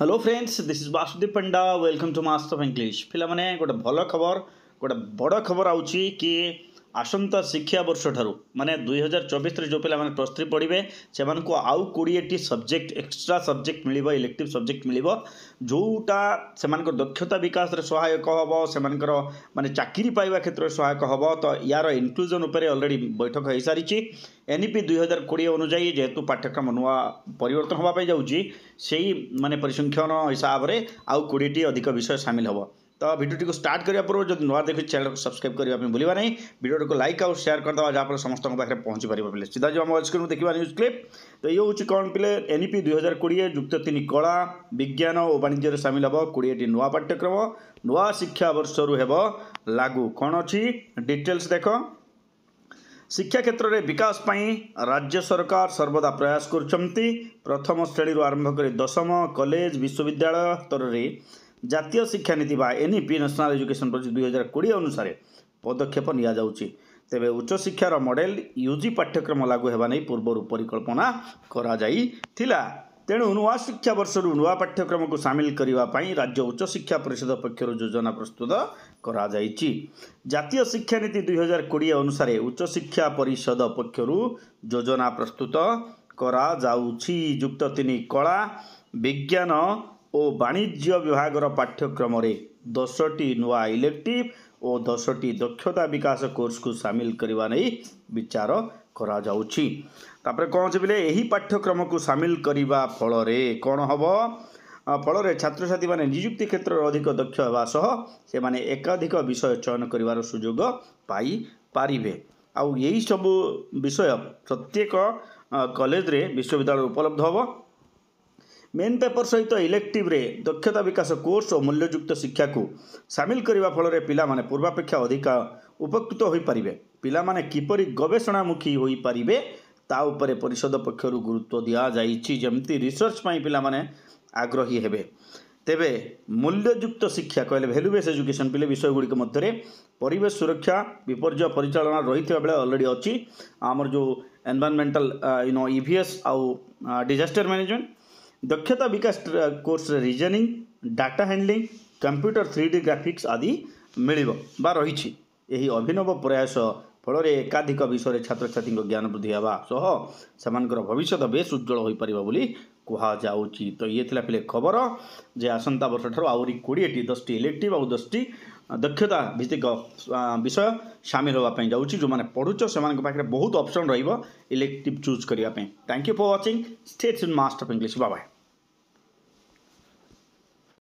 hello friends this is Vasudev Panda welcome to Master of English पे गोटे भल खबर गोटे बड़ खबर आ ଆସନ୍ତା ଶିକ୍ଷାବର୍ଷଠାରୁ ମାନେ ଦୁଇ ହଜାର ଚବିଶରେ ଯେଉଁ ପିଲାମାନେ ପ୍ଲସ୍ ଥ୍ରୀ ପଢ଼ିବେ ସେମାନଙ୍କୁ ଆଉ କୋଡ଼ିଏଟି ସବଜେକ୍ଟ ଏକ୍ସଟ୍ରା ସବଜେକ୍ଟ ମିଳିବ ଇଲେକ୍ଟିଭ୍ ସବଜେକ୍ଟ ମିଳିବ ଯେଉଁଟା ସେମାନଙ୍କର ଦକ୍ଷତା ବିକାଶରେ ସହାୟକ ହେବ ସେମାନଙ୍କର ମାନେ ଚାକିରି ପାଇବା କ୍ଷେତ୍ରରେ ସହାୟକ ହେବ ତ ୟାର ଇନକ୍ଲୁଜନ୍ ଉପରେ ଅଲରେଡ଼ି ବୈଠକ ହୋଇସାରିଛି ଏନ୍ ଇ ପି ଦୁଇ ହଜାର କୋଡ଼ିଏ ଅନୁଯାୟୀ ଯେହେତୁ ପାଠ୍ୟକ୍ରମ ନୂଆ ପରିବର୍ତ୍ତନ ହେବା ପାଇଁ ଯାଉଛି ସେଇ ମାନେ ପରିସଂଖ୍ୟାନ ହିସାବରେ ଆଉ କୋଡ଼ିଏଟି ଅଧିକ ବିଷୟ ସାମିଲ ହେବ ତ ଭିଡ଼ିଓଟିକୁ ଷ୍ଟାର୍ଟ କରିବା ପୂର୍ବରୁ ଯଦି ନୂଆ ଦେଖୁଛି ଚ୍ୟାନେଲକୁ ସବସ୍କ୍ରାଇବ୍ କରିବା ପାଇଁ ଭୁଲିବା ନାହିଁ ଭିଡ଼ିଓଟିକୁ ଲାଇକ୍ ଆଉ ସେୟାର କରିଦେବା ଯାହାଫଳରେ ସମସ୍ତଙ୍କ ପାଖରେ ପହଞ୍ଚିପାରିବ ବୋଲେ ସିଧା ଯିବା ମୋ ସ୍କ୍ରିନ୍ ଦେଖିବା ନ୍ୟୁଜ୍ କ୍ଲିପ୍ ତ ଇଏ ହେଉଛି କ'ଣ ପିଲେ ଏନ୍ଇପି ଦୁଇହଜାର କୋଡ଼ିଏ ଯୁକ୍ତ ତିନି କଳା ବିଜ୍ଞାନ ଓ ବାଣିଜ୍ୟରେ ସାମିଲ ହେବ କୋଡ଼ିଏଟି ନୂଆ ପାଠ୍ୟକ୍ରମ ନୂଆ ଶିକ୍ଷାବର୍ଷରୁ ହେବ ଲାଗୁ କ'ଣ ଅଛି ଡିଟେଲ୍ସ ଦେଖ ଶିକ୍ଷା କ୍ଷେତ୍ରରେ ବିକାଶ ପାଇଁ ରାଜ୍ୟ ସରକାର ସର୍ବଦା ପ୍ରୟାସ କରୁଛନ୍ତି ପ୍ରଥମ ଶ୍ରେଣୀରୁ ଆରମ୍ଭ କରି ଦଶମ କଲେଜ ବିଶ୍ୱବିଦ୍ୟାଳୟ ସ୍ତରରେ ଜାତୀୟ ଶିକ୍ଷାନୀତି ବା ଏନ୍ଇପି ନ୍ୟାସନାଲ୍ ଏଜୁକେସନ୍ ପଲିସି ଦୁଇ ହଜାର କୋଡ଼ିଏ ଅନୁସାରେ ପଦକ୍ଷେପ ନିଆଯାଉଛି ତେବେ ଉଚ୍ଚଶିକ୍ଷାର ମଡ଼େଲ ୟୁ ଜି ପାଠ୍ୟକ୍ରମ ଲାଗୁ ହେବା ନେଇ ପୂର୍ବରୁ ପରିକଳ୍ପନା କରାଯାଇଥିଲା ତେଣୁ ନୂଆ ଶିକ୍ଷାବର୍ଷରୁ ନୂଆ ପାଠ୍ୟକ୍ରମକୁ ସାମିଲ କରିବା ପାଇଁ ରାଜ୍ୟ ଉଚ୍ଚଶିକ୍ଷା ପରିଷଦ ପକ୍ଷରୁ ଯୋଜନା ପ୍ରସ୍ତୁତ କରାଯାଇଛି ଜାତୀୟ ଶିକ୍ଷାନୀତି ଦୁଇ ହଜାର କୋଡ଼ିଏ ଅନୁସାରେ ଉଚ୍ଚଶିକ୍ଷା ପରିଷଦ ପକ୍ଷରୁ ଯୋଜନା ପ୍ରସ୍ତୁତ କରାଯାଉଛି ଯୁକ୍ତ ତିନି କଳା ବିଜ୍ଞାନ ଓ ବାଣିଜ୍ୟ ବିଭାଗର ପାଠ୍ୟକ୍ରମରେ ଦଶଟି ନୂଆ ଇଲେକ୍ଟିଭ ଓ ଦଶଟି ଦକ୍ଷତା ବିକାଶ କୋର୍ସକୁ ସାମିଲ କରିବା ନେଇ ବିଚାର କରାଯାଉଛି ତାପରେ କ'ଣ ଅଛି ବୋଲେ ଏହି ପାଠ୍ୟକ୍ରମକୁ ସାମିଲ କରିବା ଫଳରେ କ'ଣ ହେବ ଫଳରେ ଛାତ୍ରଛାତ୍ରୀମାନେ ନିଯୁକ୍ତି କ୍ଷେତ୍ରରେ ଅଧିକ ଦକ୍ଷ ହେବା ସହ ସେମାନେ ଏକାଧିକ ବିଷୟ ଚୟନ କରିବାର ସୁଯୋଗ ପାଇପାରିବେ ଆଉ ଏହିସବୁ ବିଷୟ ପ୍ରତ୍ୟେକ କଲେଜରେ ବିଶ୍ୱବିଦ୍ୟାଳୟ ଉପଲବ୍ଧ ହେବ ମେନ୍ ପେପର୍ ସହିତ ଇଲେକ୍ଟିଭ୍ରେ ଦକ୍ଷତା ବିକାଶ କୋର୍ସ ଓ ମୂଲ୍ୟଯୁକ୍ତ ଶିକ୍ଷାକୁ ସାମିଲ କରିବା ଫଳରେ ପିଲାମାନେ ପୂର୍ବାପେକ୍ଷା ଅଧିକ ଉପକୃତ ହୋଇପାରିବେ ପିଲାମାନେ କିପରି ଗବେଷଣାମୁଖୀ ହୋଇପାରିବେ ତା ଉପରେ ପରିଷଦ ପକ୍ଷରୁ ଗୁରୁତ୍ୱ ଦିଆଯାଇଛି ଯେମିତି ରିସର୍ଚ୍ଚ ପାଇଁ ପିଲାମାନେ ଆଗ୍ରହୀ ହେବେ ତେବେ ମୂଲ୍ୟଯୁକ୍ତ ଶିକ୍ଷା କହିଲେ ଭ୍ୟାଲୁବେସ୍ ଏଜୁକେସନ୍ ପିଲେ ବିଷୟଗୁଡ଼ିକ ମଧ୍ୟରେ ପରିବେଶ ସୁରକ୍ଷା ବିପର୍ଯ୍ୟୟ ପରିଚାଳନା ରହିଥିବା ବେଳେ ଅଲରେଡ଼ି ଅଛି ଆମର ଯେଉଁ ଏନ୍ଭାରମେଣ୍ଟାଲ ୟୁନୋ ଇଭିଏସ୍ ଆଉ ଡିଜାଷ୍ଟର ମ୍ୟାନେଜମେଣ୍ଟ ଦକ୍ଷତା ବିକାଶ କୋର୍ସରେ reasoning data handling computer three D graphics ଆଦି ମିଳିବ ବା ରହିଛି ଏହି ଅଭିନବ ପ୍ରୟାସ ଫଳରେ ଏକାଧିକ ବିଷୟରେ ଛାତ୍ରଛାତ୍ରୀଙ୍କ ଜ୍ଞାନ ବୃଦ୍ଧି ହେବା ସହ ସେମାନଙ୍କର ଭବିଷ୍ୟତ ବେଶ ଉଜ୍ଜଳ ହୋଇପାରିବ ବୋଲି କୁହାଯାଉଛି ତ ଇଏ ଥିଲା ପିଲେ ଖବର ଯେ ଆସନ୍ତା ବର୍ଷଠାରୁ ଆହୁରି କୋଡ଼ିଏଟି ଦଶଟି ଇଲେକ୍ଟ୍ରିକ୍ ଆଉ ଦଶଟି ଦକ୍ଷତା ଭିତ୍ତିକ ବିଷୟ ସାମିଲ ହେବା ପାଇଁ ଯାଉଛି ଯେଉଁମାନେ ପଢ଼ୁଛ ସେମାନଙ୍କ ପାଖରେ ବହୁତ ଅପସନ୍ ରହିବ ଇଲେକ୍ଟିଭ୍ ଚୁଜ୍ କରିବା ପାଇଁ thank you for watching state in master of English ବାବା